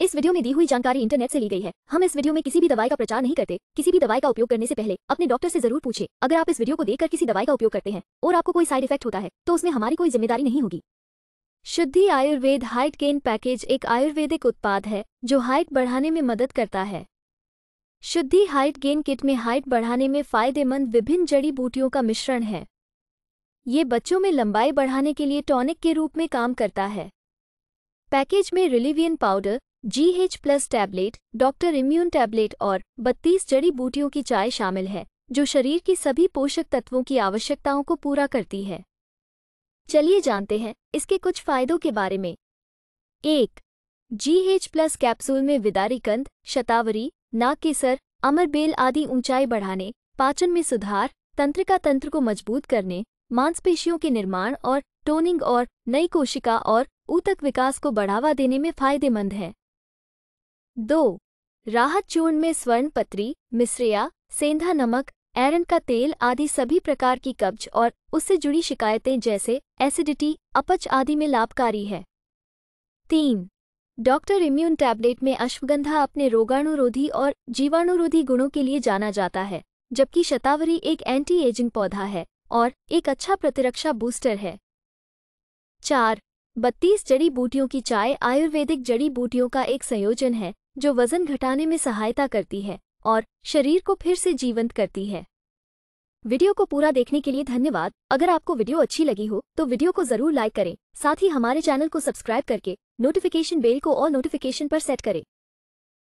इस वीडियो में दी हुई जानकारी इंटरनेट से ली गई है हम इस वीडियो में किसी भी दवाई का प्रचार नहीं करते किसी भी दवाई का उपयोग करने से पहले अपने डॉक्टर से जरूर पूछे अगर आप इस वीडियो को देखकर किसी दवाई का उपयोग करते हैं और आपको कोई साइड इफेक्ट होता है तो उसमें हमारी कोई जिम्मेदारी नहीं होगी शुद्धि आयुर्वेद हाइट गेन पैकेज एक आयुर्वेदिक उत्पाद है जो हाइट बढ़ाने में मदद करता है शुद्धि हाइट गेन किट में हाइट बढ़ाने में फायदेमंद विभिन्न जड़ी बूटियों का मिश्रण है ये बच्चों में लंबाई बढ़ाने के लिए टॉनिक के रूप में काम करता है पैकेज में रिलीवियन powder G H plus tablet doctor immune tablet और 32 जड़ी बूटियों की चाय शामिल है जो शरीर की सभी पोषक तत्वों की आवश्यकताओं को पूरा करती है चलिए जानते हैं इसके कुछ फायदों के बारे में एक जी एच प्लस कैप्सूल में विदारीकंद शतावरी केसर अमरबेल आदि ऊंचाई बढ़ाने पाचन में सुधार तंत्रिका तंत्र को मजबूत करने मांसपेशियों के निर्माण और टोनिंग और नई कोशिका और ऊतक विकास को बढ़ावा देने में फायदेमंद है दो राहत चूर्ण में स्वर्ण पत्री मिश्रिया सेंधा नमक एरन का तेल आदि सभी प्रकार की कब्ज और उससे जुड़ी शिकायतें जैसे एसिडिटी अपच आदि में लाभकारी है तीन डॉक्टर इम्यून टैबलेट में अश्वगंधा अपने रोगाणुरोधी और जीवाणुरोधी गुणों के लिए जाना जाता है जबकि शतावरी एक एंटी एजिंग पौधा है और एक अच्छा प्रतिरक्षा बूस्टर है चार बत्तीस जड़ी बूटियों की चाय आयुर्वेदिक जड़ी बूटियों का एक संयोजन है जो वजन घटाने में सहायता करती है और शरीर को फिर से जीवंत करती है वीडियो को पूरा देखने के लिए धन्यवाद अगर आपको वीडियो अच्छी लगी हो तो वीडियो को जरूर लाइक करें साथ ही हमारे चैनल को सब्सक्राइब करके नोटिफिकेशन बेल को और नोटिफिकेशन पर सेट करें